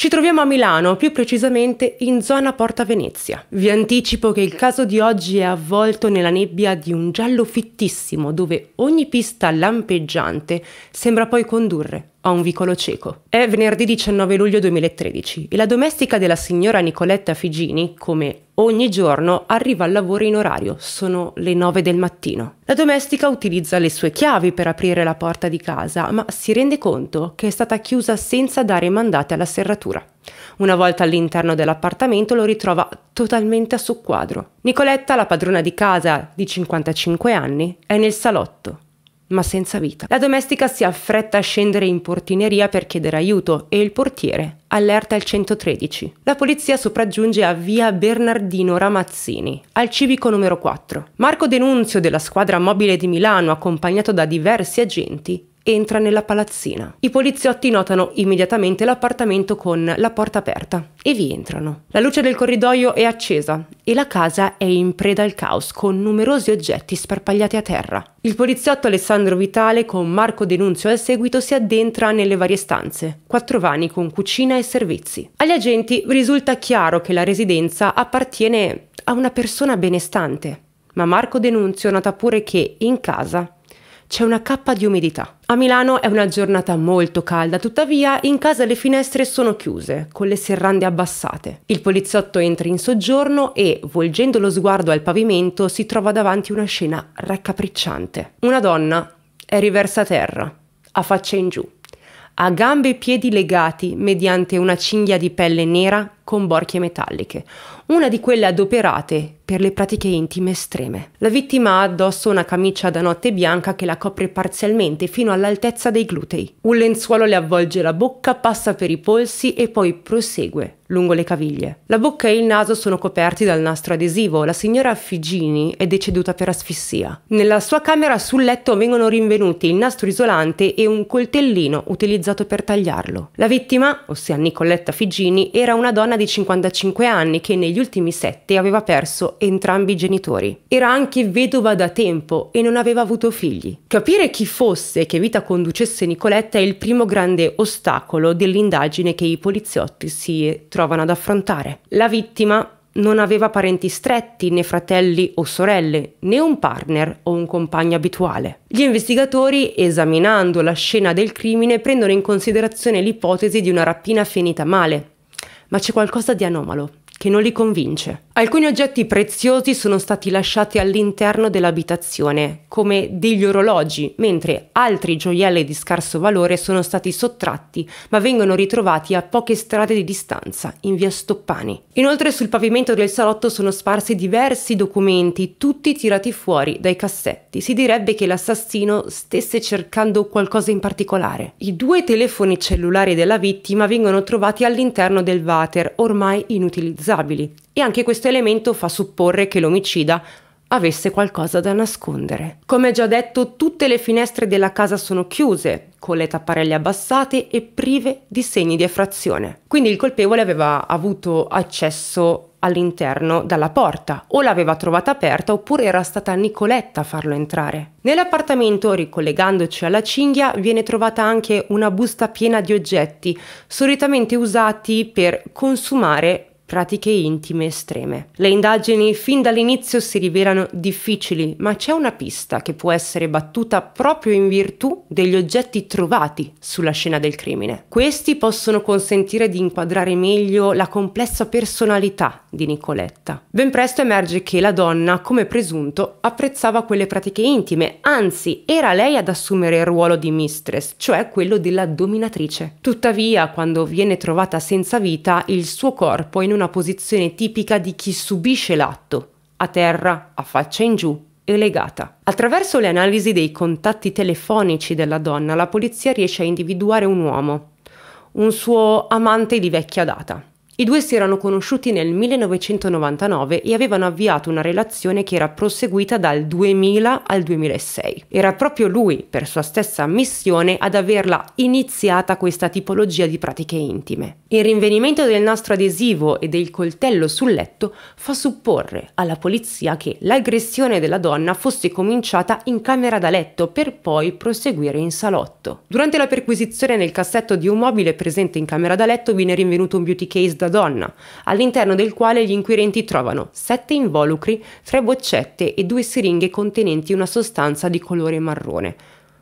Ci troviamo a Milano, più precisamente in zona Porta Venezia. Vi anticipo che il caso di oggi è avvolto nella nebbia di un giallo fittissimo dove ogni pista lampeggiante sembra poi condurre a un vicolo cieco. È venerdì 19 luglio 2013 e la domestica della signora Nicoletta Figini, come ogni giorno, arriva al lavoro in orario, sono le 9 del mattino. La domestica utilizza le sue chiavi per aprire la porta di casa, ma si rende conto che è stata chiusa senza dare mandate alla serratura. Una volta all'interno dell'appartamento lo ritrova totalmente a soqquadro. Nicoletta, la padrona di casa di 55 anni, è nel salotto ma senza vita. La domestica si affretta a scendere in portineria per chiedere aiuto e il portiere allerta il 113. La polizia sopraggiunge a via Bernardino Ramazzini, al civico numero 4. Marco Denunzio della squadra mobile di Milano, accompagnato da diversi agenti, entra nella palazzina. I poliziotti notano immediatamente l'appartamento con la porta aperta e vi entrano. La luce del corridoio è accesa e la casa è in preda al caos con numerosi oggetti sparpagliati a terra. Il poliziotto Alessandro Vitale con Marco Denunzio al seguito si addentra nelle varie stanze, quattro vani con cucina e servizi. Agli agenti risulta chiaro che la residenza appartiene a una persona benestante, ma Marco Denunzio nota pure che in casa c'è una cappa di umidità. A Milano è una giornata molto calda, tuttavia in casa le finestre sono chiuse, con le serrande abbassate. Il poliziotto entra in soggiorno e, volgendo lo sguardo al pavimento, si trova davanti una scena raccapricciante. Una donna è riversa a terra, a faccia in giù, a gambe e piedi legati mediante una cinghia di pelle nera con borchie metalliche, una di quelle adoperate per le pratiche intime estreme. La vittima ha addosso una camicia da notte bianca che la copre parzialmente fino all'altezza dei glutei. Un lenzuolo le avvolge la bocca, passa per i polsi e poi prosegue lungo le caviglie. La bocca e il naso sono coperti dal nastro adesivo. La signora Figini è deceduta per asfissia. Nella sua camera sul letto vengono rinvenuti il nastro isolante e un coltellino utilizzato per tagliarlo. La vittima, ossia Nicoletta Figini, era una donna di 55 anni che negli ultimi sette aveva perso entrambi i genitori. Era anche vedova da tempo e non aveva avuto figli. Capire chi fosse e che vita conducesse Nicoletta è il primo grande ostacolo dell'indagine che i poliziotti si trovano ad affrontare. La vittima non aveva parenti stretti, né fratelli o sorelle, né un partner o un compagno abituale. Gli investigatori, esaminando la scena del crimine, prendono in considerazione l'ipotesi di una rapina finita male, ma c'è qualcosa di anomalo che non li convince. Alcuni oggetti preziosi sono stati lasciati all'interno dell'abitazione, come degli orologi, mentre altri gioielli di scarso valore sono stati sottratti, ma vengono ritrovati a poche strade di distanza, in via Stoppani. Inoltre sul pavimento del salotto sono sparsi diversi documenti, tutti tirati fuori dai cassetti. Si direbbe che l'assassino stesse cercando qualcosa in particolare. I due telefoni cellulari della vittima vengono trovati all'interno del water, ormai inutilizzabili. E anche questo è elemento fa supporre che l'omicida avesse qualcosa da nascondere. Come già detto, tutte le finestre della casa sono chiuse, con le tapparelle abbassate e prive di segni di effrazione. Quindi il colpevole aveva avuto accesso all'interno dalla porta, o l'aveva trovata aperta oppure era stata Nicoletta a farlo entrare. Nell'appartamento, ricollegandoci alla cinghia, viene trovata anche una busta piena di oggetti, solitamente usati per consumare pratiche intime estreme. Le indagini fin dall'inizio si rivelano difficili, ma c'è una pista che può essere battuta proprio in virtù degli oggetti trovati sulla scena del crimine. Questi possono consentire di inquadrare meglio la complessa personalità di Nicoletta. Ben presto emerge che la donna, come presunto, apprezzava quelle pratiche intime, anzi era lei ad assumere il ruolo di mistress, cioè quello della dominatrice. Tuttavia, quando viene trovata senza vita, il suo corpo è in una una posizione tipica di chi subisce l'atto, a terra, a faccia in giù e legata. Attraverso le analisi dei contatti telefonici della donna, la polizia riesce a individuare un uomo, un suo amante di vecchia data. I due si erano conosciuti nel 1999 e avevano avviato una relazione che era proseguita dal 2000 al 2006. Era proprio lui, per sua stessa missione, ad averla iniziata questa tipologia di pratiche intime. Il rinvenimento del nastro adesivo e del coltello sul letto fa supporre alla polizia che l'aggressione della donna fosse cominciata in camera da letto per poi proseguire in salotto. Durante la perquisizione nel cassetto di un mobile presente in camera da letto viene rinvenuto un beauty case da donna, all'interno del quale gli inquirenti trovano sette involucri, tre boccette e due siringhe contenenti una sostanza di colore marrone.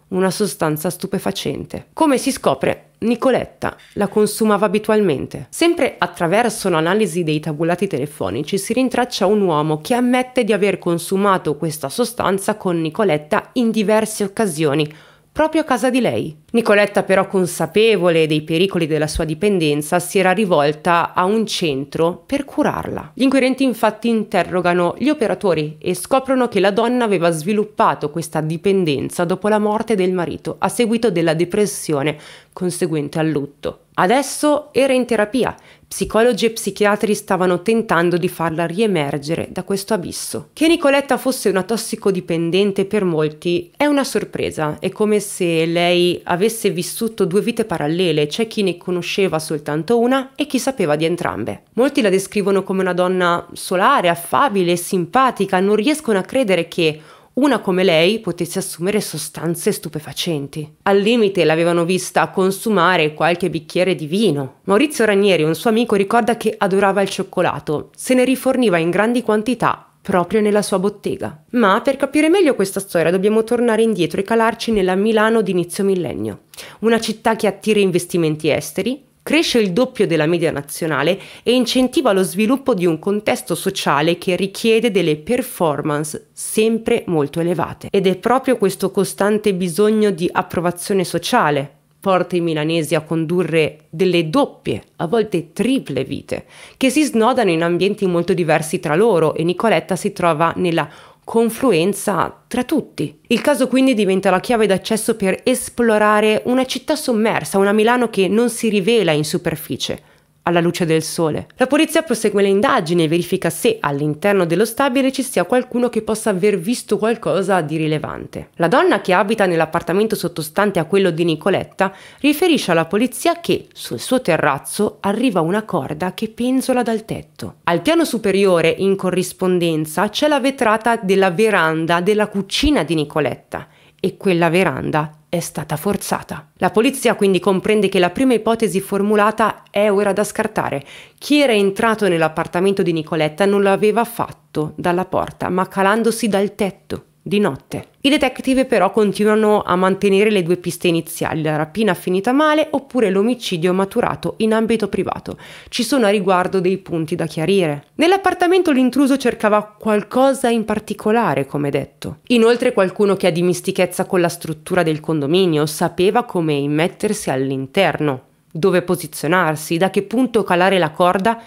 Una sostanza stupefacente. Come si scopre, Nicoletta la consumava abitualmente. Sempre attraverso un'analisi dei tabulati telefonici si rintraccia un uomo che ammette di aver consumato questa sostanza con Nicoletta in diverse occasioni, proprio a casa di lei. Nicoletta però consapevole dei pericoli della sua dipendenza si era rivolta a un centro per curarla. Gli inquirenti infatti interrogano gli operatori e scoprono che la donna aveva sviluppato questa dipendenza dopo la morte del marito a seguito della depressione conseguente al lutto. Adesso era in terapia Psicologi e psichiatri stavano tentando di farla riemergere da questo abisso. Che Nicoletta fosse una tossicodipendente per molti è una sorpresa, è come se lei avesse vissuto due vite parallele, c'è cioè chi ne conosceva soltanto una e chi sapeva di entrambe. Molti la descrivono come una donna solare, affabile, simpatica, non riescono a credere che una come lei potesse assumere sostanze stupefacenti. Al limite l'avevano vista consumare qualche bicchiere di vino. Maurizio Ranieri, un suo amico, ricorda che adorava il cioccolato, se ne riforniva in grandi quantità proprio nella sua bottega. Ma per capire meglio questa storia dobbiamo tornare indietro e calarci nella Milano d'inizio millennio, una città che attira investimenti esteri, cresce il doppio della media nazionale e incentiva lo sviluppo di un contesto sociale che richiede delle performance sempre molto elevate. Ed è proprio questo costante bisogno di approvazione sociale porta i milanesi a condurre delle doppie, a volte triple vite, che si snodano in ambienti molto diversi tra loro e Nicoletta si trova nella confluenza tra tutti. Il caso quindi diventa la chiave d'accesso per esplorare una città sommersa, una Milano che non si rivela in superficie, alla luce del sole. La polizia prosegue le indagini e verifica se all'interno dello stabile ci sia qualcuno che possa aver visto qualcosa di rilevante. La donna che abita nell'appartamento sottostante a quello di Nicoletta riferisce alla polizia che sul suo terrazzo arriva una corda che penzola dal tetto. Al piano superiore, in corrispondenza, c'è la vetrata della veranda della cucina di Nicoletta e quella veranda è stata forzata. La polizia quindi comprende che la prima ipotesi formulata è ora da scartare. Chi era entrato nell'appartamento di Nicoletta non lo aveva fatto dalla porta, ma calandosi dal tetto di notte. I detective però continuano a mantenere le due piste iniziali, la rapina finita male oppure l'omicidio maturato in ambito privato. Ci sono a riguardo dei punti da chiarire. Nell'appartamento l'intruso cercava qualcosa in particolare, come detto. Inoltre qualcuno che ha dimistichezza con la struttura del condominio sapeva come immettersi all'interno, dove posizionarsi, da che punto calare la corda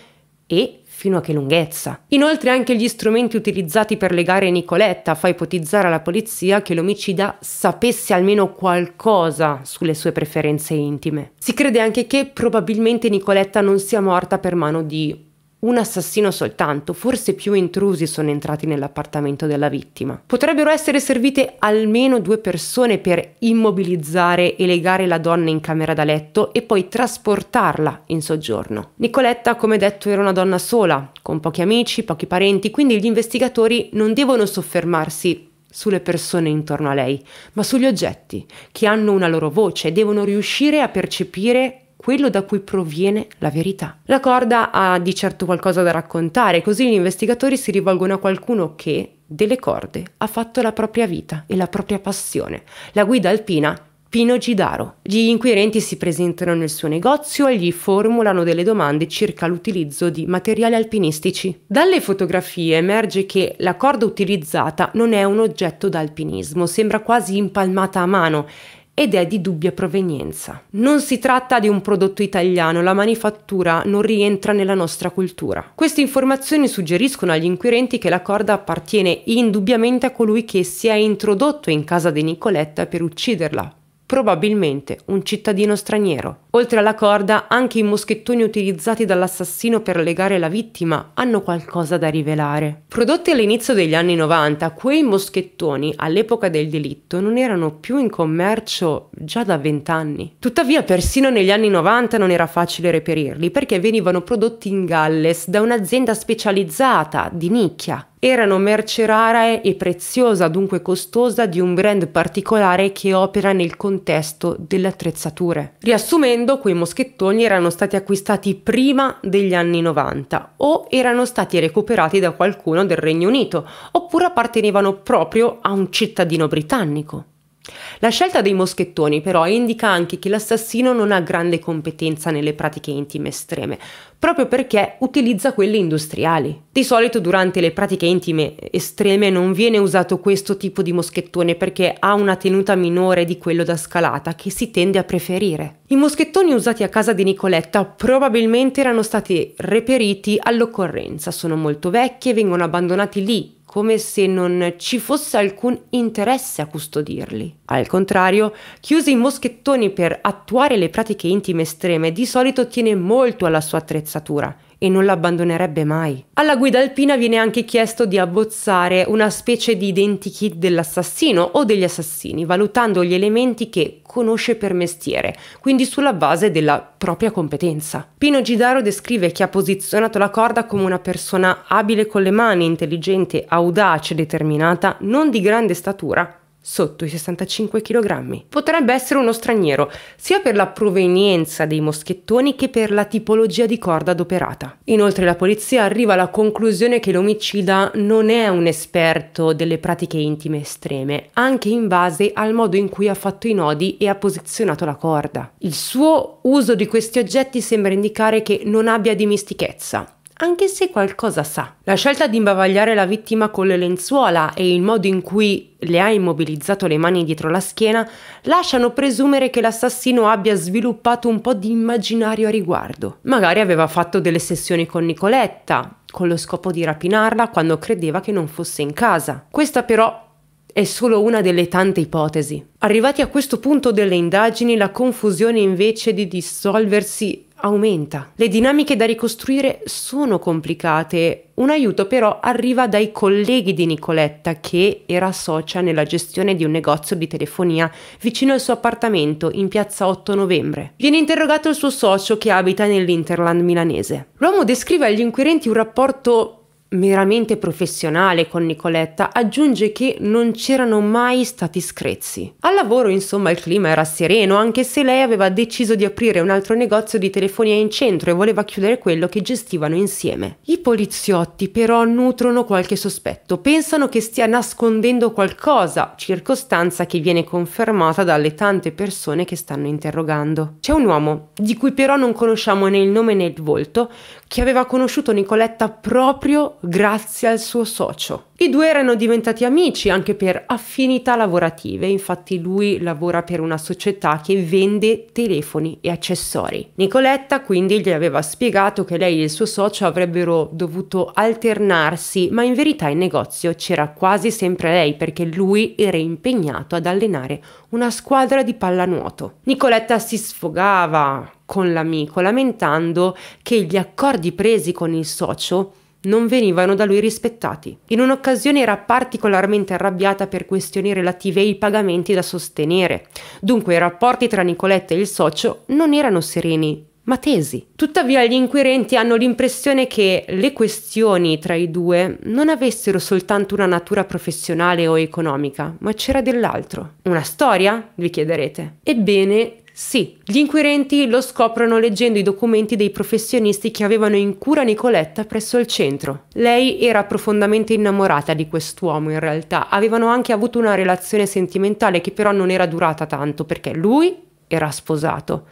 e fino a che lunghezza. Inoltre anche gli strumenti utilizzati per legare Nicoletta fa ipotizzare alla polizia che l'omicida sapesse almeno qualcosa sulle sue preferenze intime. Si crede anche che probabilmente Nicoletta non sia morta per mano di un assassino soltanto, forse più intrusi sono entrati nell'appartamento della vittima. Potrebbero essere servite almeno due persone per immobilizzare e legare la donna in camera da letto e poi trasportarla in soggiorno. Nicoletta, come detto, era una donna sola, con pochi amici, pochi parenti, quindi gli investigatori non devono soffermarsi sulle persone intorno a lei, ma sugli oggetti, che hanno una loro voce e devono riuscire a percepire quello da cui proviene la verità. La corda ha di certo qualcosa da raccontare, così gli investigatori si rivolgono a qualcuno che delle corde ha fatto la propria vita e la propria passione, la guida alpina Pino Gidaro. Gli inquirenti si presentano nel suo negozio e gli formulano delle domande circa l'utilizzo di materiali alpinistici. Dalle fotografie emerge che la corda utilizzata non è un oggetto d'alpinismo, sembra quasi impalmata a mano ed è di dubbia provenienza. Non si tratta di un prodotto italiano, la manifattura non rientra nella nostra cultura. Queste informazioni suggeriscono agli inquirenti che la corda appartiene indubbiamente a colui che si è introdotto in casa di Nicoletta per ucciderla, probabilmente un cittadino straniero. Oltre alla corda, anche i moschettoni utilizzati dall'assassino per legare la vittima hanno qualcosa da rivelare. Prodotti all'inizio degli anni 90, quei moschettoni all'epoca del delitto non erano più in commercio già da vent'anni. Tuttavia, persino negli anni 90 non era facile reperirli perché venivano prodotti in Galles da un'azienda specializzata di nicchia erano merce rara e preziosa, dunque costosa, di un brand particolare che opera nel contesto delle attrezzature. Riassumendo, quei moschettoni erano stati acquistati prima degli anni 90 o erano stati recuperati da qualcuno del Regno Unito oppure appartenevano proprio a un cittadino britannico. La scelta dei moschettoni però indica anche che l'assassino non ha grande competenza nelle pratiche intime estreme, proprio perché utilizza quelle industriali. Di solito durante le pratiche intime estreme non viene usato questo tipo di moschettone perché ha una tenuta minore di quello da scalata che si tende a preferire. I moschettoni usati a casa di Nicoletta probabilmente erano stati reperiti all'occorrenza, sono molto vecchi e vengono abbandonati lì come se non ci fosse alcun interesse a custodirli. Al contrario, chiusi in moschettoni per attuare le pratiche intime estreme di solito tiene molto alla sua attrezzatura e non l'abbandonerebbe mai. Alla guida alpina viene anche chiesto di abbozzare una specie di identikit dell'assassino o degli assassini, valutando gli elementi che conosce per mestiere, quindi sulla base della propria competenza. Pino Gidaro descrive chi ha posizionato la corda come una persona abile con le mani, intelligente, audace, determinata, non di grande statura, sotto i 65 kg. Potrebbe essere uno straniero, sia per la provenienza dei moschettoni che per la tipologia di corda adoperata. Inoltre la polizia arriva alla conclusione che l'omicida non è un esperto delle pratiche intime estreme, anche in base al modo in cui ha fatto i nodi e ha posizionato la corda. Il suo uso di questi oggetti sembra indicare che non abbia dimistichezza, anche se qualcosa sa. La scelta di imbavagliare la vittima con le lenzuola e il modo in cui le ha immobilizzato le mani dietro la schiena lasciano presumere che l'assassino abbia sviluppato un po' di immaginario a riguardo. Magari aveva fatto delle sessioni con Nicoletta, con lo scopo di rapinarla quando credeva che non fosse in casa. Questa però è solo una delle tante ipotesi. Arrivati a questo punto delle indagini, la confusione invece di dissolversi aumenta. Le dinamiche da ricostruire sono complicate. Un aiuto però arriva dai colleghi di Nicoletta che era socia nella gestione di un negozio di telefonia vicino al suo appartamento in piazza 8 novembre. Viene interrogato il suo socio che abita nell'Interland milanese. L'uomo descrive agli inquirenti un rapporto meramente professionale con Nicoletta, aggiunge che non c'erano mai stati screzzi. Al lavoro, insomma, il clima era sereno, anche se lei aveva deciso di aprire un altro negozio di telefonia in centro e voleva chiudere quello che gestivano insieme. I poliziotti però nutrono qualche sospetto, pensano che stia nascondendo qualcosa, circostanza che viene confermata dalle tante persone che stanno interrogando. C'è un uomo, di cui però non conosciamo né il nome né il volto, che aveva conosciuto Nicoletta proprio grazie al suo socio. I due erano diventati amici anche per affinità lavorative, infatti lui lavora per una società che vende telefoni e accessori. Nicoletta quindi gli aveva spiegato che lei e il suo socio avrebbero dovuto alternarsi, ma in verità in negozio c'era quasi sempre lei perché lui era impegnato ad allenare una squadra di pallanuoto. Nicoletta si sfogava con l'amico lamentando che gli accordi presi con il socio non venivano da lui rispettati. In un'occasione era particolarmente arrabbiata per questioni relative ai pagamenti da sostenere, dunque i rapporti tra Nicoletta e il socio non erano sereni, ma tesi. Tuttavia gli inquirenti hanno l'impressione che le questioni tra i due non avessero soltanto una natura professionale o economica, ma c'era dell'altro. Una storia? vi chiederete. Ebbene, sì, gli inquirenti lo scoprono leggendo i documenti dei professionisti che avevano in cura Nicoletta presso il centro. Lei era profondamente innamorata di quest'uomo in realtà, avevano anche avuto una relazione sentimentale che però non era durata tanto perché lui era sposato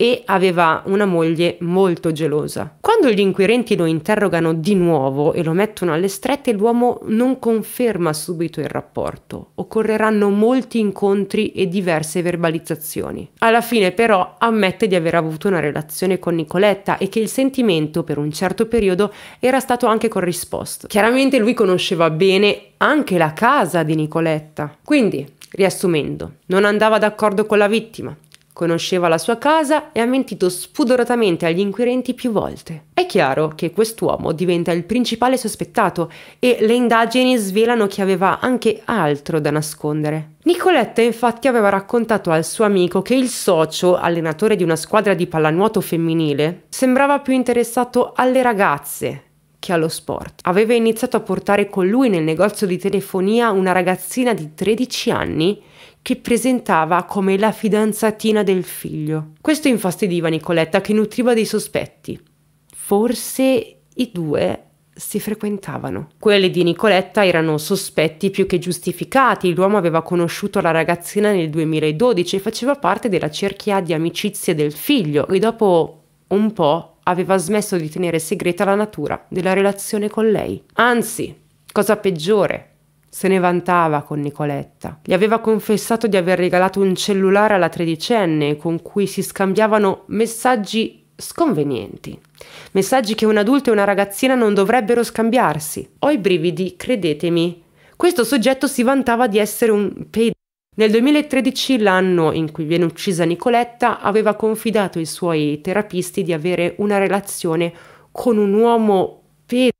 e aveva una moglie molto gelosa. Quando gli inquirenti lo interrogano di nuovo e lo mettono alle strette, l'uomo non conferma subito il rapporto. Occorreranno molti incontri e diverse verbalizzazioni. Alla fine però ammette di aver avuto una relazione con Nicoletta e che il sentimento per un certo periodo era stato anche corrisposto. Chiaramente lui conosceva bene anche la casa di Nicoletta. Quindi, riassumendo, non andava d'accordo con la vittima, conosceva la sua casa e ha mentito spudoratamente agli inquirenti più volte. È chiaro che quest'uomo diventa il principale sospettato e le indagini svelano che aveva anche altro da nascondere. Nicoletta infatti aveva raccontato al suo amico che il socio, allenatore di una squadra di pallanuoto femminile, sembrava più interessato alle ragazze che allo sport. Aveva iniziato a portare con lui nel negozio di telefonia una ragazzina di 13 anni che presentava come la fidanzatina del figlio. Questo infastidiva Nicoletta che nutriva dei sospetti. Forse i due si frequentavano. Quelli di Nicoletta erano sospetti più che giustificati. L'uomo aveva conosciuto la ragazzina nel 2012 e faceva parte della cerchia di amicizie del figlio e dopo un po' aveva smesso di tenere segreta la natura della relazione con lei. Anzi, cosa peggiore, se ne vantava con Nicoletta. Gli aveva confessato di aver regalato un cellulare alla tredicenne con cui si scambiavano messaggi sconvenienti. Messaggi che un adulto e una ragazzina non dovrebbero scambiarsi. Ho i brividi, credetemi. Questo soggetto si vantava di essere un pedofilo. Nel 2013, l'anno in cui viene uccisa Nicoletta, aveva confidato ai suoi terapisti di avere una relazione con un uomo pedofilo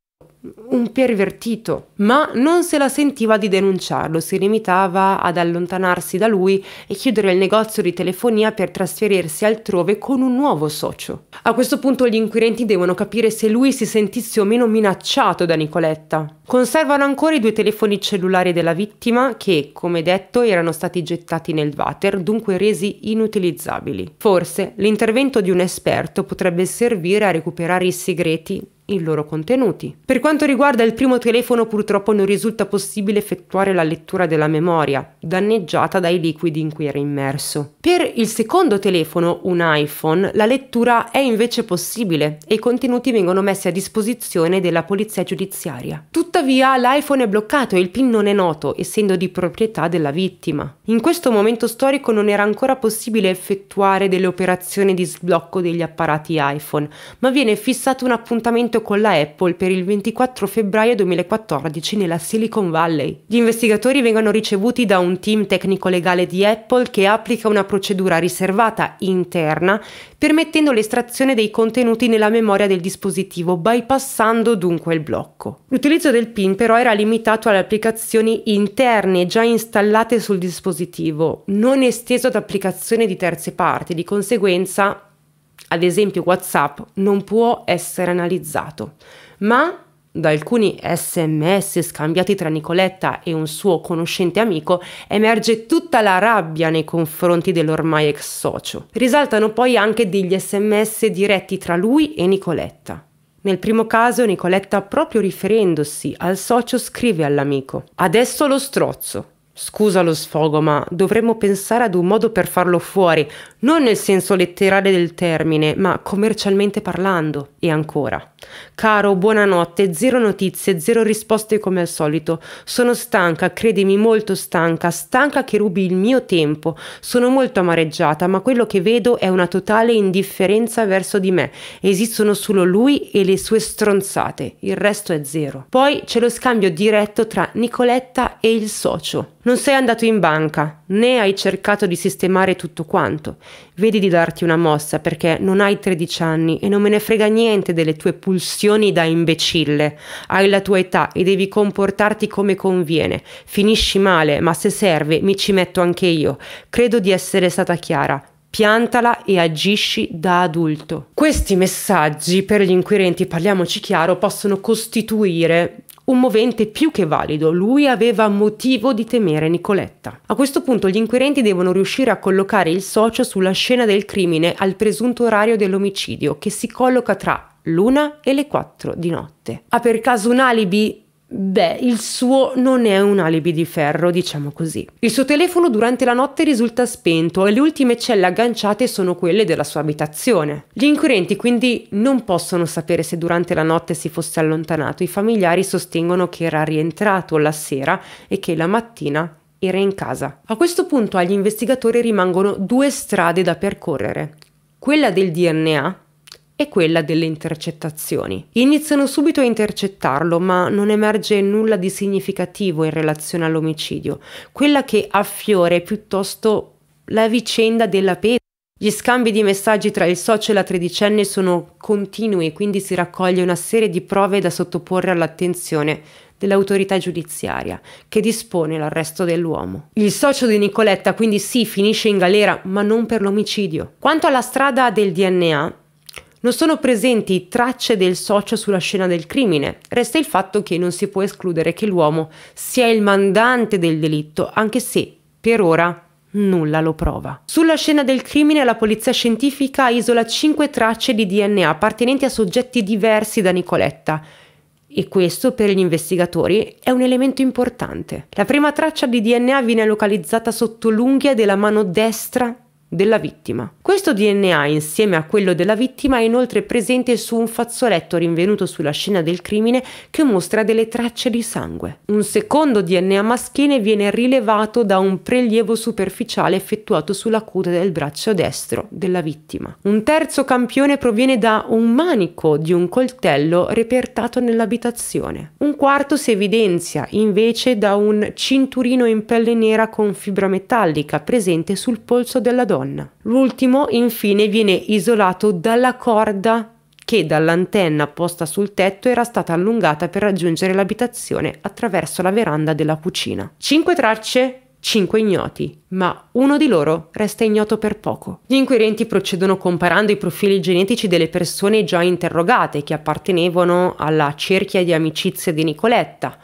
un pervertito, ma non se la sentiva di denunciarlo, si limitava ad allontanarsi da lui e chiudere il negozio di telefonia per trasferirsi altrove con un nuovo socio. A questo punto gli inquirenti devono capire se lui si sentisse o meno minacciato da Nicoletta. Conservano ancora i due telefoni cellulari della vittima che, come detto, erano stati gettati nel water, dunque resi inutilizzabili. Forse l'intervento di un esperto potrebbe servire a recuperare i segreti i loro contenuti. Per quanto riguarda il primo telefono purtroppo non risulta possibile effettuare la lettura della memoria, danneggiata dai liquidi in cui era immerso. Per il secondo telefono, un iPhone, la lettura è invece possibile e i contenuti vengono messi a disposizione della polizia giudiziaria. Tuttavia l'iPhone è bloccato e il PIN non è noto, essendo di proprietà della vittima. In questo momento storico non era ancora possibile effettuare delle operazioni di sblocco degli apparati iPhone, ma viene fissato un appuntamento accordo con la Apple per il 24 febbraio 2014 nella Silicon Valley. Gli investigatori vengono ricevuti da un team tecnico-legale di Apple che applica una procedura riservata interna permettendo l'estrazione dei contenuti nella memoria del dispositivo, bypassando dunque il blocco. L'utilizzo del PIN però era limitato alle applicazioni interne già installate sul dispositivo, non esteso ad applicazioni di terze parti, di conseguenza ad esempio WhatsApp, non può essere analizzato, ma da alcuni sms scambiati tra Nicoletta e un suo conoscente amico emerge tutta la rabbia nei confronti dell'ormai ex socio. Risaltano poi anche degli sms diretti tra lui e Nicoletta. Nel primo caso Nicoletta, proprio riferendosi al socio, scrive all'amico Adesso lo strozzo. Scusa lo sfogo, ma dovremmo pensare ad un modo per farlo fuori, non nel senso letterale del termine, ma commercialmente parlando. E ancora. Caro, buonanotte, zero notizie, zero risposte come al solito. Sono stanca, credimi, molto stanca, stanca che rubi il mio tempo. Sono molto amareggiata, ma quello che vedo è una totale indifferenza verso di me. Esistono solo lui e le sue stronzate, il resto è zero. Poi c'è lo scambio diretto tra Nicoletta e il socio. Non sei andato in banca, né hai cercato di sistemare tutto quanto. Vedi di darti una mossa perché non hai 13 anni e non me ne frega niente delle tue pulsioni da imbecille. Hai la tua età e devi comportarti come conviene. Finisci male, ma se serve mi ci metto anche io. Credo di essere stata chiara. Piantala e agisci da adulto. Questi messaggi per gli inquirenti, parliamoci chiaro, possono costituire un movente più che valido, lui aveva motivo di temere Nicoletta. A questo punto gli inquirenti devono riuscire a collocare il socio sulla scena del crimine al presunto orario dell'omicidio, che si colloca tra l'una e le quattro di notte. Ha per caso un alibi? Beh, il suo non è un alibi di ferro, diciamo così. Il suo telefono durante la notte risulta spento e le ultime celle agganciate sono quelle della sua abitazione. Gli inquirenti quindi non possono sapere se durante la notte si fosse allontanato. I familiari sostengono che era rientrato la sera e che la mattina era in casa. A questo punto agli investigatori rimangono due strade da percorrere. Quella del DNA, è quella delle intercettazioni. Iniziano subito a intercettarlo, ma non emerge nulla di significativo in relazione all'omicidio. Quella che affiora è piuttosto la vicenda della pesca. Gli scambi di messaggi tra il socio e la tredicenne sono continui, quindi si raccoglie una serie di prove da sottoporre all'attenzione dell'autorità giudiziaria che dispone l'arresto dell'uomo. Il socio di Nicoletta quindi sì finisce in galera, ma non per l'omicidio. Quanto alla strada del DNA, non sono presenti tracce del socio sulla scena del crimine, resta il fatto che non si può escludere che l'uomo sia il mandante del delitto, anche se, per ora, nulla lo prova. Sulla scena del crimine la polizia scientifica isola 5 tracce di DNA appartenenti a soggetti diversi da Nicoletta, e questo per gli investigatori è un elemento importante. La prima traccia di DNA viene localizzata sotto l'unghia della mano destra della vittima. Questo DNA insieme a quello della vittima è inoltre presente su un fazzoletto rinvenuto sulla scena del crimine che mostra delle tracce di sangue. Un secondo DNA maschile viene rilevato da un prelievo superficiale effettuato sulla cute del braccio destro della vittima. Un terzo campione proviene da un manico di un coltello repertato nell'abitazione. Un quarto si evidenzia invece da un cinturino in pelle nera con fibra metallica presente sul polso della donna colonna. L'ultimo infine viene isolato dalla corda che dall'antenna posta sul tetto era stata allungata per raggiungere l'abitazione attraverso la veranda della cucina. Cinque tracce, cinque ignoti, ma uno di loro resta ignoto per poco. Gli inquirenti procedono comparando i profili genetici delle persone già interrogate che appartenevano alla cerchia di amicizia di Nicoletta,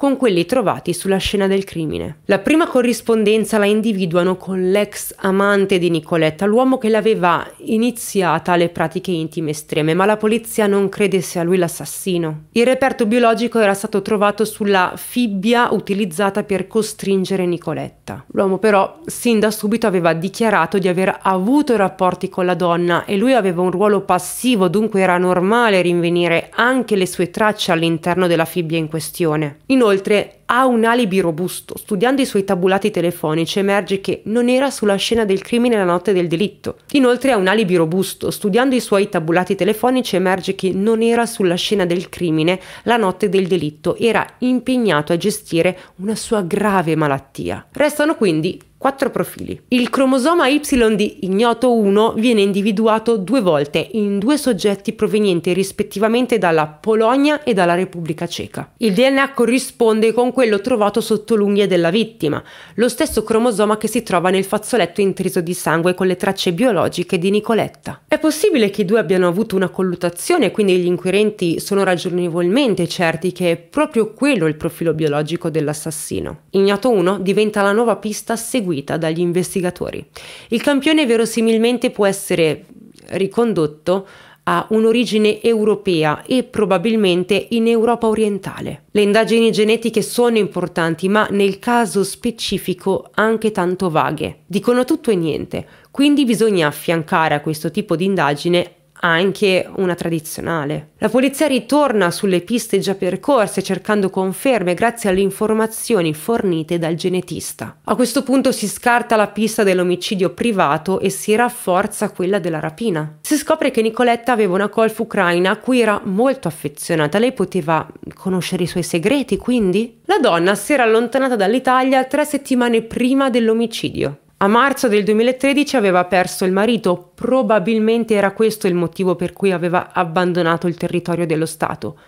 con quelli trovati sulla scena del crimine. La prima corrispondenza la individuano con l'ex amante di Nicoletta, l'uomo che l'aveva iniziata alle pratiche intime estreme, ma la polizia non crede sia lui l'assassino. Il reperto biologico era stato trovato sulla fibbia utilizzata per costringere Nicoletta. L'uomo però sin da subito aveva dichiarato di aver avuto rapporti con la donna e lui aveva un ruolo passivo, dunque era normale rinvenire anche le sue tracce all'interno della fibbia in questione. Inoltre, Inoltre ha un alibi robusto. Studiando i suoi tabulati telefonici emerge che non era sulla scena del crimine la notte del delitto. Inoltre ha un alibi robusto. Studiando i suoi tabulati telefonici emerge che non era sulla scena del crimine la notte del delitto. Era impegnato a gestire una sua grave malattia. Restano quindi quattro profili. Il cromosoma Y di ignoto 1 viene individuato due volte in due soggetti provenienti rispettivamente dalla Polonia e dalla Repubblica Ceca. Il DNA corrisponde con quello trovato sotto l'unghia della vittima, lo stesso cromosoma che si trova nel fazzoletto intriso di sangue con le tracce biologiche di Nicoletta. È possibile che i due abbiano avuto una colluttazione quindi gli inquirenti sono ragionevolmente certi che è proprio quello il profilo biologico dell'assassino. Ignato 1 diventa la nuova pista seguita dagli investigatori. Il campione verosimilmente può essere ricondotto ha un'origine europea e probabilmente in Europa orientale. Le indagini genetiche sono importanti, ma nel caso specifico anche tanto vaghe. Dicono tutto e niente, quindi bisogna affiancare a questo tipo di indagine anche una tradizionale. La polizia ritorna sulle piste già percorse cercando conferme grazie alle informazioni fornite dal genetista. A questo punto si scarta la pista dell'omicidio privato e si rafforza quella della rapina. Si scopre che Nicoletta aveva una colf ucraina a cui era molto affezionata, lei poteva conoscere i suoi segreti quindi? La donna si era allontanata dall'Italia tre settimane prima dell'omicidio. A marzo del 2013 aveva perso il marito, probabilmente era questo il motivo per cui aveva abbandonato il territorio dello Stato.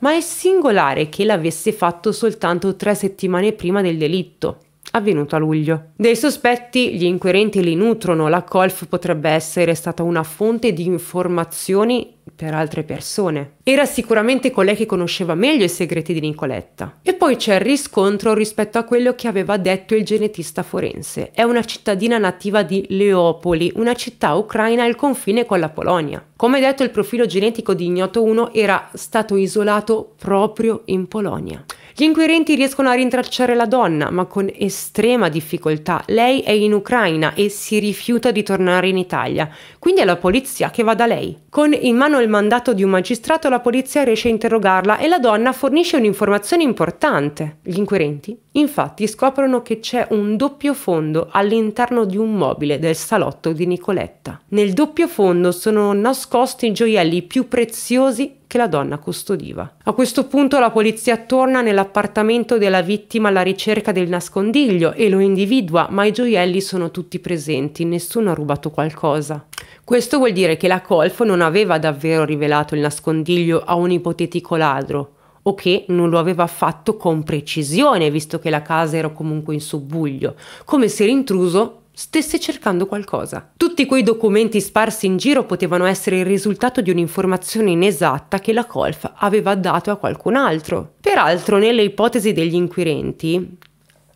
Ma è singolare che l'avesse fatto soltanto tre settimane prima del delitto avvenuto a luglio. Dei sospetti gli inquirenti li nutrono, la Colf potrebbe essere stata una fonte di informazioni per altre persone. Era sicuramente colei che conosceva meglio i segreti di Nicoletta. E poi c'è il riscontro rispetto a quello che aveva detto il genetista forense. È una cittadina nativa di Leopoli, una città ucraina al confine con la Polonia. Come detto, il profilo genetico di Ignoto 1 era stato isolato proprio in Polonia. Gli inquirenti riescono a rintracciare la donna, ma con estrema difficoltà. Lei è in Ucraina e si rifiuta di tornare in Italia, quindi è la polizia che va da lei. Con in mano il mandato di un magistrato, la polizia riesce a interrogarla e la donna fornisce un'informazione importante. Gli inquirenti, infatti, scoprono che c'è un doppio fondo all'interno di un mobile del salotto di Nicoletta. Nel doppio fondo sono nascosti i gioielli più preziosi che la donna custodiva. A questo punto la polizia torna nell'appartamento della vittima alla ricerca del nascondiglio e lo individua, ma i gioielli sono tutti presenti, nessuno ha rubato qualcosa. Questo vuol dire che la colfo non aveva davvero rivelato il nascondiglio a un ipotetico ladro o che non lo aveva fatto con precisione, visto che la casa era comunque in subbuglio, come se l'intruso stesse cercando qualcosa. Tutti quei documenti sparsi in giro potevano essere il risultato di un'informazione inesatta che la colf aveva dato a qualcun altro. Peraltro, nelle ipotesi degli inquirenti,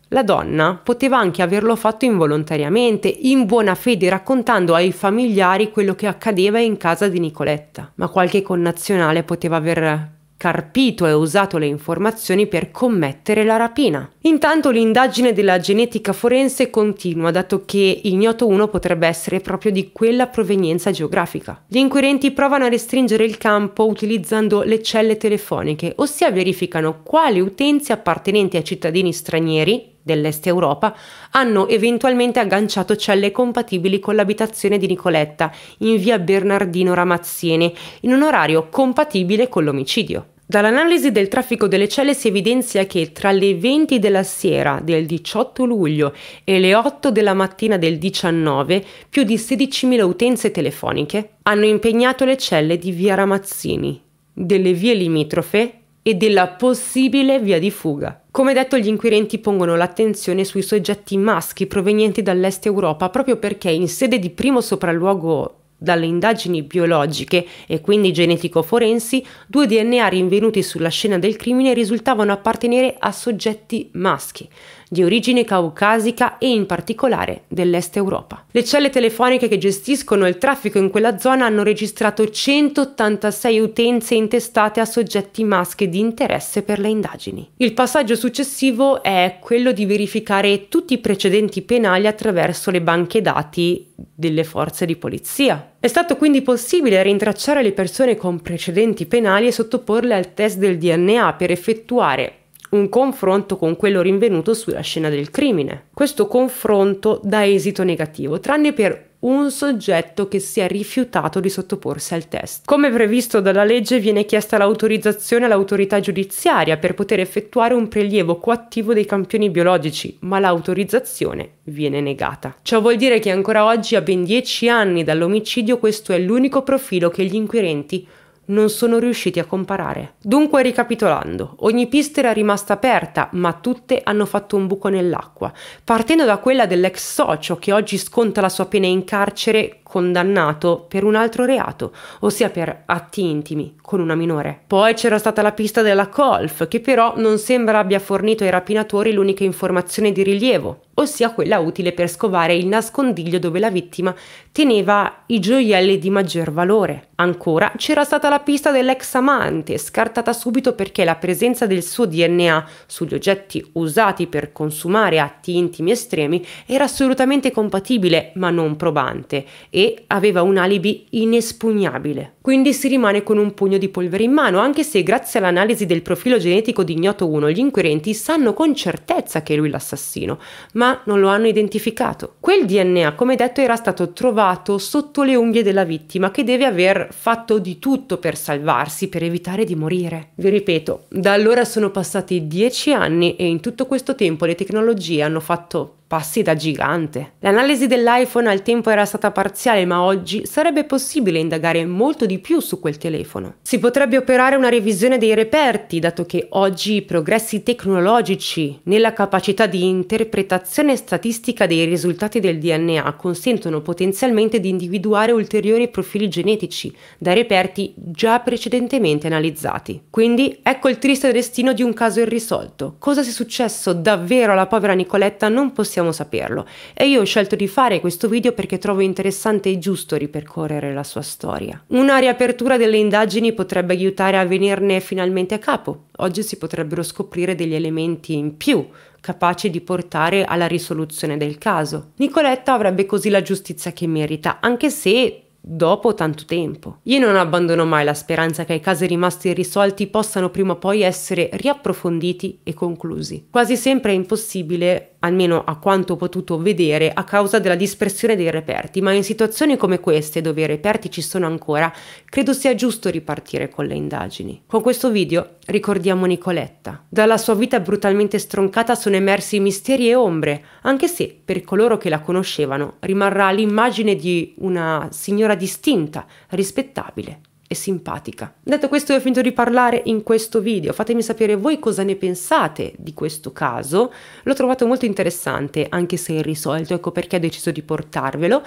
la donna poteva anche averlo fatto involontariamente, in buona fede, raccontando ai familiari quello che accadeva in casa di Nicoletta, ma qualche connazionale poteva aver carpito e usato le informazioni per commettere la rapina. Intanto l'indagine della genetica forense continua, dato che ignoto 1 potrebbe essere proprio di quella provenienza geografica. Gli inquirenti provano a restringere il campo utilizzando le celle telefoniche, ossia verificano quali utenze appartenenti a cittadini stranieri dell'Est Europa hanno eventualmente agganciato celle compatibili con l'abitazione di Nicoletta in via Bernardino Ramazzini in un orario compatibile con l'omicidio. Dall'analisi del traffico delle celle si evidenzia che tra le 20 della sera del 18 luglio e le 8 della mattina del 19 più di 16.000 utenze telefoniche hanno impegnato le celle di via Ramazzini, delle vie limitrofe e della possibile via di fuga. Come detto, gli inquirenti pongono l'attenzione sui soggetti maschi provenienti dall'est Europa proprio perché in sede di primo sopralluogo dalle indagini biologiche e quindi genetico-forensi, due DNA rinvenuti sulla scena del crimine risultavano appartenere a soggetti maschi di origine caucasica e in particolare dell'Est Europa. Le celle telefoniche che gestiscono il traffico in quella zona hanno registrato 186 utenze intestate a soggetti maschi di interesse per le indagini. Il passaggio successivo è quello di verificare tutti i precedenti penali attraverso le banche dati delle forze di polizia. È stato quindi possibile rintracciare le persone con precedenti penali e sottoporle al test del DNA per effettuare un confronto con quello rinvenuto sulla scena del crimine. Questo confronto dà esito negativo, tranne per un soggetto che si è rifiutato di sottoporsi al test. Come previsto dalla legge viene chiesta l'autorizzazione all'autorità giudiziaria per poter effettuare un prelievo coattivo dei campioni biologici, ma l'autorizzazione viene negata. Ciò vuol dire che ancora oggi, a ben 10 anni dall'omicidio, questo è l'unico profilo che gli inquirenti non sono riusciti a comparare. Dunque, ricapitolando, ogni pista era rimasta aperta, ma tutte hanno fatto un buco nell'acqua, partendo da quella dell'ex socio che oggi sconta la sua pena in carcere condannato per un altro reato, ossia per atti intimi con una minore. Poi c'era stata la pista della Colf, che però non sembra abbia fornito ai rapinatori l'unica informazione di rilievo, ossia quella utile per scovare il nascondiglio dove la vittima teneva i gioielli di maggior valore. Ancora c'era stata la pista dell'ex amante, scartata subito perché la presenza del suo DNA sugli oggetti usati per consumare atti intimi estremi era assolutamente compatibile ma non probante e aveva un alibi inespugnabile. Quindi si rimane con un pugno di polvere in mano, anche se grazie all'analisi del profilo genetico di Ignoto 1 gli inquirenti sanno con certezza che è lui l'assassino, ma ma non lo hanno identificato. Quel DNA, come detto, era stato trovato sotto le unghie della vittima che deve aver fatto di tutto per salvarsi, per evitare di morire. Vi ripeto, da allora sono passati dieci anni e in tutto questo tempo le tecnologie hanno fatto passi da gigante. L'analisi dell'iPhone al tempo era stata parziale, ma oggi sarebbe possibile indagare molto di più su quel telefono. Si potrebbe operare una revisione dei reperti, dato che oggi i progressi tecnologici nella capacità di interpretazione statistica dei risultati del DNA consentono potenzialmente di individuare ulteriori profili genetici da reperti già precedentemente analizzati. Quindi ecco il triste destino di un caso irrisolto. Cosa sia successo davvero alla povera Nicoletta non possiamo possiamo saperlo. E io ho scelto di fare questo video perché trovo interessante e giusto ripercorrere la sua storia. Una riapertura delle indagini potrebbe aiutare a venirne finalmente a capo. Oggi si potrebbero scoprire degli elementi in più capaci di portare alla risoluzione del caso. Nicoletta avrebbe così la giustizia che merita, anche se dopo tanto tempo. Io non abbandono mai la speranza che i casi rimasti irrisolti possano prima o poi essere riapprofonditi e conclusi. Quasi sempre è impossibile almeno a quanto ho potuto vedere, a causa della dispersione dei reperti, ma in situazioni come queste, dove i reperti ci sono ancora, credo sia giusto ripartire con le indagini. Con questo video ricordiamo Nicoletta. Dalla sua vita brutalmente stroncata sono emersi misteri e ombre, anche se per coloro che la conoscevano rimarrà l'immagine di una signora distinta, rispettabile e simpatica. Detto questo ho finito di parlare in questo video, fatemi sapere voi cosa ne pensate di questo caso, l'ho trovato molto interessante anche se irrisolto, ecco perché ho deciso di portarvelo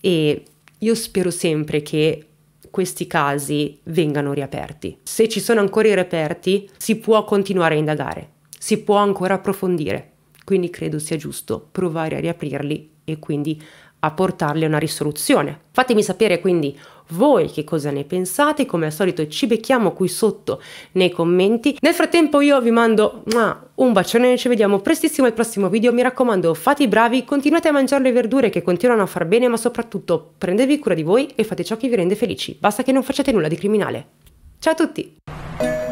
e io spero sempre che questi casi vengano riaperti. Se ci sono ancora i reperti si può continuare a indagare, si può ancora approfondire, quindi credo sia giusto provare a riaprirli e quindi a portarli a una risoluzione. Fatemi sapere quindi voi che cosa ne pensate, come al solito ci becchiamo qui sotto nei commenti. Nel frattempo io vi mando un bacione e ci vediamo prestissimo al prossimo video. Mi raccomando, fate i bravi, continuate a mangiare le verdure che continuano a far bene, ma soprattutto prendetevi cura di voi e fate ciò che vi rende felici. Basta che non facciate nulla di criminale. Ciao a tutti!